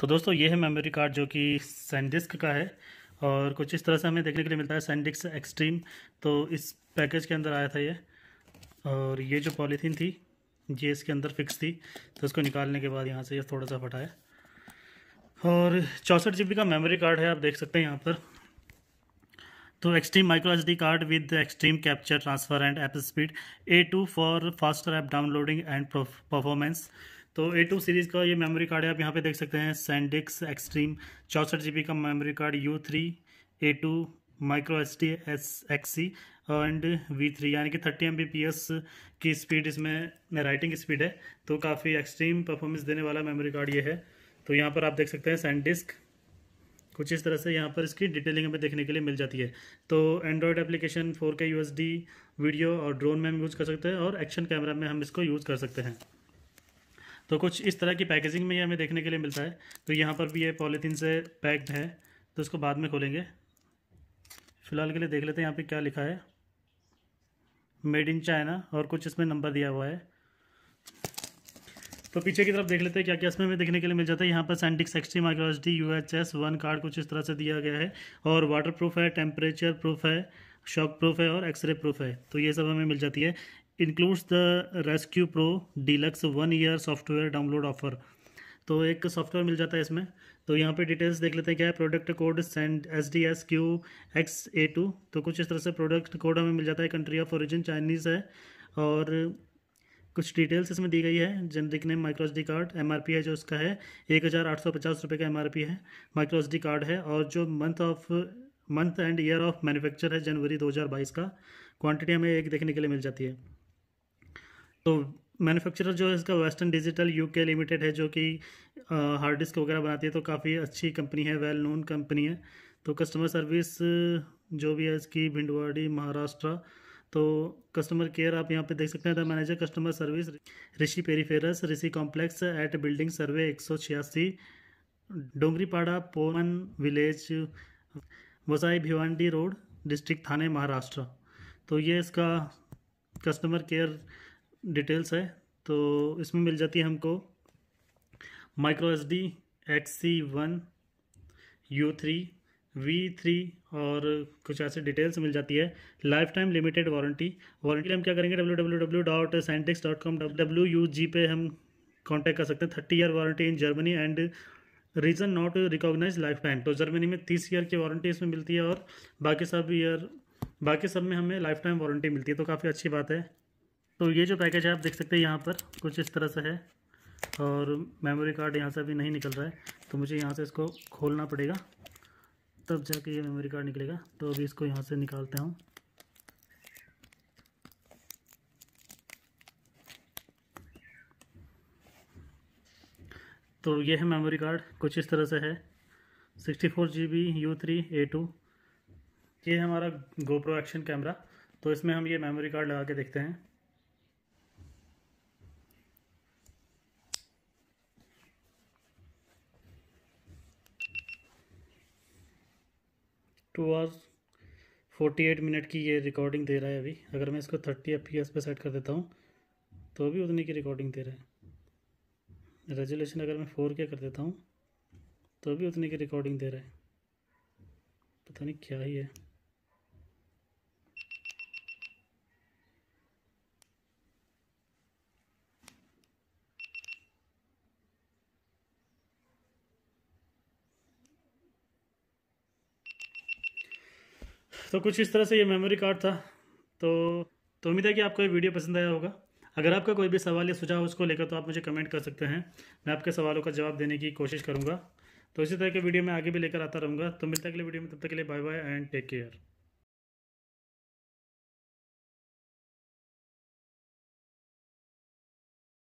तो दोस्तों ये है मेमोरी कार्ड जो कि सैनडिस्क का है और कुछ इस तरह से हमें देखने के लिए मिलता है सैनडिस्क एक्सट्रीम तो इस पैकेज के अंदर आया था ये और ये जो पॉलीथीन थी ये इसके अंदर फिक्स थी तो इसको निकालने के बाद यहाँ से ये थोड़ा सा फटाया और चौंसठ जी का मेमोरी कार्ड है आप देख सकते हैं यहाँ पर तो extreme micro H card with extreme capture transfer and app speed A two for faster app downloading and performance तो ए टू सीरीज़ का ये मेमोरी कार्ड है आप यहाँ पे देख सकते हैं सैंडिक्स एक्सट्रीम चौंसठ जी का memory card U three A two micro S T S X C and V three यानी कि thirty M B P S की स्पीड इसमें राइटिंग स्पीड है तो काफ़ी एक्सट्रीम परफॉर्मेंस देने वाला मेमोरी कार्ड ये है तो यहाँ पर आप देख सकते हैं सैंडिस्क कुछ इस तरह से यहाँ पर इसकी डिटेलिंग हमें देखने के लिए मिल जाती है तो Android application four K video और ड्रोन में हम यूज़ कर सकते हैं और एक्शन कैमरा में हम इसको यूज़ कर सकते हैं तो कुछ इस तरह की पैकेजिंग में ये हमें देखने के लिए मिलता है तो यहाँ पर भी ये पॉलीथीन से पैक्ड है तो इसको बाद में खोलेंगे फ़िलहाल के लिए देख लेते हैं यहाँ पे क्या लिखा है मेड इन चाइना और कुछ इसमें नंबर दिया हुआ है तो पीछे की तरफ देख लेते हैं क्या क्या इसमें हमें देखने के लिए मिल जाता है यहाँ पर सेंटिक extreme micro H D U H S one card कुछ इस तरह से दिया गया है और वाटर प्रूफ है टेम्परेचर प्रूफ है शॉक प्रूफ है और एक्सरे प्रूफ है तो ये सब हमें मिल जाती है includes the rescue pro deluxe one year software download offer तो एक सॉफ्टवेयर मिल जाता है इसमें तो यहाँ पे डिटेल्स देख लेते हैं क्या है product code send S D S Q X A two तो कुछ इस तरह से प्रोडक्ट कोड हमें मिल जाता है कंट्री ऑफ ओरिजिन चाइनीज़ है और कुछ डिटेल्स इसमें दी गई है जन दिखने micro S D card M R P है जो उसका है एक हज़ार आठ सौ पचास रुपये का एम आर पी है माइक्रो डी कार्ड है और जो month of month and year of manufacture है जनवरी दो हज़ार बाईस का क्वांटिटी हमें एक देखने के लिए मिल जाती है तो मैन्युफैक्चरर जो है इसका वेस्टर्न डिजिटल यूके लिमिटेड है जो कि हार्ड डिस्क वगैरह बनाती है तो काफ़ी अच्छी कंपनी है वेल नोन कंपनी है तो कस्टमर सर्विस जो भी है इसकी भिंडवाड़ी महाराष्ट्र तो कस्टमर केयर आप यहाँ पे देख सकते हैं the manager customer service Rishi पेरीफेरस Rishi complex at building survey एक सौ छियासी Dongripada Poman village Vasai Bhiwani road district Thane Maharashtra तो ये इसका कस्टमर केयर डिटेल्स है तो इसमें मिल जाती है हमको micro S D X C one U three V three और कुछ ऐसे डिटेल्स मिल जाती है life time limited warranty warranty हम क्या करेंगे डब्ल्यू डब्ल्यू डब्ल्यू डॉट साइंटिक्स dot com W U G पे हम कॉन्टैक्ट कर सकते हैं thirty year warranty in Germany and region not recognise life time तो जर्मनी में तीस ईयर की वारंटी इसमें मिलती है और बाकी सब ईयर बाकी सब में हमें लाइफ टाइम वारंटी मिलती है तो काफ़ी अच्छी बात है तो ये जो पैकेज है आप देख सकते हैं यहाँ पर कुछ इस तरह से है और मेमोरी कार्ड यहाँ से अभी नहीं निकल रहा है तो मुझे यहाँ से इसको खोलना पड़ेगा तब जाके ये मेमोरी कार्ड निकलेगा तो अभी इसको यहाँ से निकालते हूँ तो ये है मेमोरी कार्ड कुछ इस तरह से है sixty four G B U three A two ये है हमारा गोप्रो एक्शन कैमरा तो इसमें हम ये मेमोरी कार्ड लगा के देखते हैं two hours forty eight minute की ये रिकॉर्डिंग दे रहा है अभी अगर मैं इसको थर्टी एफ पे सेट कर देता हूँ तो भी उतनी की रिकॉर्डिंग दे रहा है रेजोल्यूशन अगर मैं फोर के कर देता हूँ तो भी उतनी की रिकॉर्डिंग दे रहा है पता नहीं क्या ही है तो कुछ इस तरह से ये मेमोरी कार्ड था तो तो उम्मीद है कि आपको ये वीडियो पसंद आया होगा अगर आपका कोई भी सवाल या सुझाव उसको लेकर तो आप मुझे कमेंट कर सकते हैं मैं आपके सवालों का जवाब देने की कोशिश करूँगा तो इसी तरह के वीडियो मैं आगे भी लेकर आता रहूँगा तो मिलता अगले वीडियो में तब तक के लिए bye bye and take care